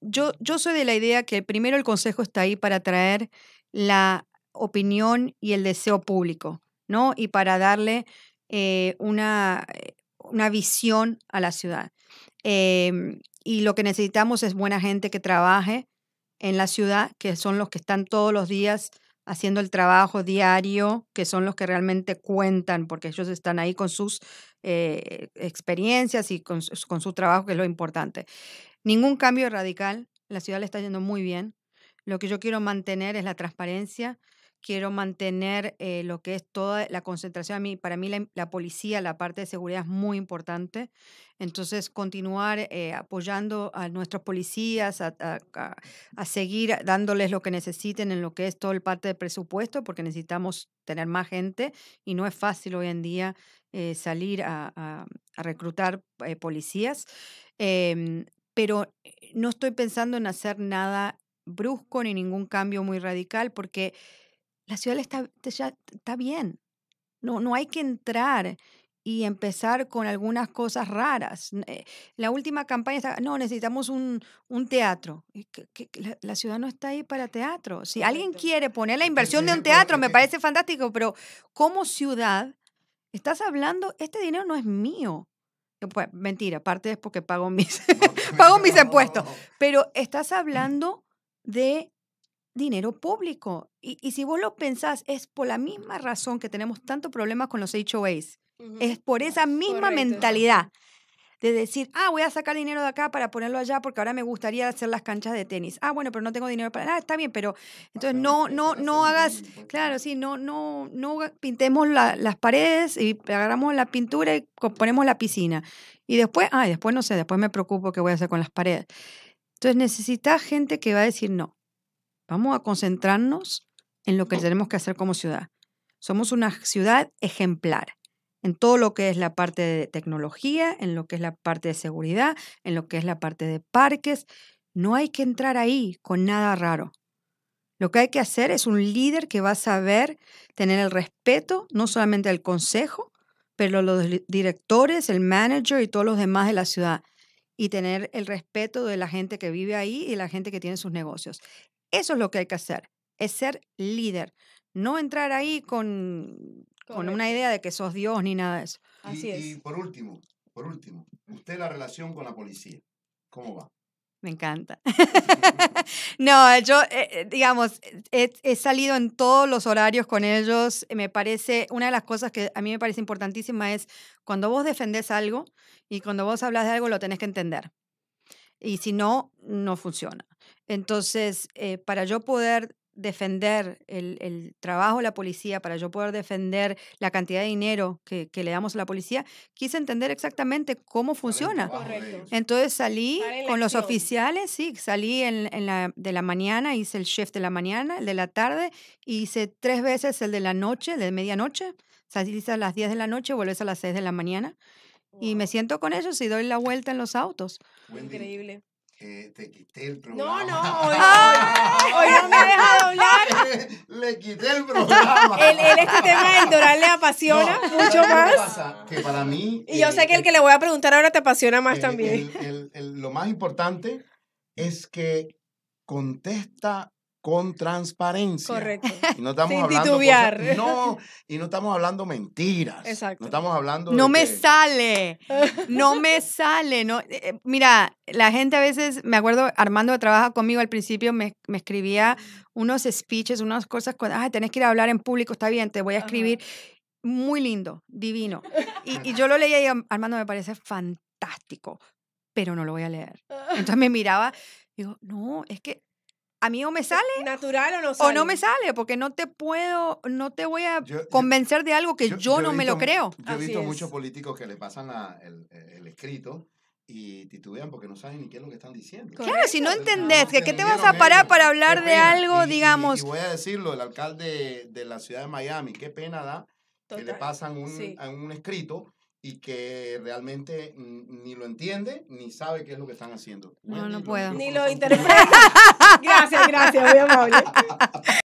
yo, soy de la idea que primero el consejo está ahí para traer la opinión y el deseo público, ¿no? Y para darle eh, una, eh, una, visión a la ciudad. Em, y lo que necesitamos es buena gente que trabaje en la ciudad, que son los que están todos los días haciendo el trabajo diario, que son los que realmente cuentan, porque ellos están ahí con sus eh, experiencias y con, su trabajo, que es lo importante ningún cambio radical. La ciudad le está yendo muy bien. Lo que yo quiero mantener es la transparencia. Quiero mantener eh, lo que es toda la concentración. A mí, para mí la, policía, la parte de seguridad es muy importante. Entonces, continuar eh, apoyando a nuestros policías, a, seguir dándoles lo que necesiten en lo que es todo el parte de presupuesto, porque necesitamos tener más gente y no es fácil hoy en día eh, salir a, reclutar policías. Em, pero eh, no estoy pensando en hacer nada brusco ni ningún cambio muy radical porque la ciudad está, ya está bien. No, no hay que entrar y empezar con algunas cosas raras. Eh, la última campaña está, no, necesitamos un, teatro. la, ciudad no está ahí para teatro. Si alguien quiere poner la inversión de un teatro, me parece fantástico, pero como ciudad, estás hablando, este dinero no es mío pues mentira, aparte es porque pago mis, pago mis impuestos. Pero estás mm. hablando de dinero público. Y, si vos lo pensás, es por la misma razón que tenemos tantos problemas con los HOAs. Es por esa misma mentalidad de decir, ah, voy a sacar dinero de acá para ponerlo allá porque ahora me gustaría hacer las canchas de tenis. Ah, bueno, pero no tengo dinero para nada, está bien, pero entonces no, no, no hagas, claro, sí, no, no, no pintemos las paredes y agarramos la pintura y ponemos la piscina. Y después, ah, después no sé, después me preocupo qué voy a hacer con las paredes. Entonces necesitas gente que va a decir, no, vamos a concentrarnos en lo que tenemos que hacer como ciudad. Somos una ciudad ejemplar en todo lo que es la parte de tecnología, en lo que es la parte de seguridad, en lo que es la parte de parques. No hay que entrar ahí con nada raro. Lo que hay que hacer es un líder que va a saber tener el respeto, no solamente al consejo, pero los directores, el manager y todos los demás de la ciudad. Y tener el respeto de la gente que vive ahí y la gente que tiene sus negocios. Eso es lo que hay que hacer, es ser líder. No entrar ahí con con una idea de que sos Dios ni nada de eso. Así y, es. Y por último, por último, usted la relación con la policía, ¿cómo va? Me encanta. no, yo, eh, eh, digamos, he, salido en todos los horarios con ellos. Me parece, una de las cosas que a mí me parece importantísima es cuando vos defendés algo y cuando vos hablas de algo lo tenés que entender. Y si no, no funciona. Entonces, eh, para yo poder defender el, trabajo de la policía, para yo poder defender la cantidad de dinero que, le damos a la policía, quise entender exactamente cómo funciona. Entonces salí con los oficiales, sí, salí en, la, de la mañana, hice el chef de la mañana, el de la tarde, hice tres veces el de la noche, de medianoche, salí a las 10 de la noche, vuelves a las 6 de la mañana. Y me siento con ellos y doy la vuelta en los autos. Increíble. Eh, te quité el programa. No, no, hoy, no me deja hablar. Le quité el programa. Él, este tema del Doral le apasiona mucho más. Que, pasa? que para mí. Y yo sé eh, que el, que le voy a preguntar ahora te apasiona más también. El, lo más importante es que contesta con transparencia. Correcto. Y no estamos hablando no, y no estamos hablando mentiras. No estamos hablando No me sale. No me eh, sale, eh, no mira, la gente a veces, me acuerdo Armando trabaja conmigo al principio me, escribía unos speeches, unas cosas, ah, tenés que ir a hablar en público, está bien, te voy a escribir. Muy lindo, divino. Y, yo lo leía y Armando me parece fantástico, pero no lo voy a leer. Entonces me miraba, digo, no, es que a mí o me sale natural o no me sale porque no te puedo no te voy a convencer de algo que yo, no me lo creo yo he visto muchos políticos que le pasan eh, el, escrito y titubean porque no saben ni qué es lo que están diciendo. Claro, si no entendés, ¿qué te vas a parar para hablar de algo, digamos? Y, voy a decirlo, el alcalde de la ciudad de Miami, qué pena da que le pasan un escrito y que realmente ni lo entiende ni sabe qué es lo que están haciendo. No, no, puedo. Ni lo interpreta. gracias, gracias, muy amable.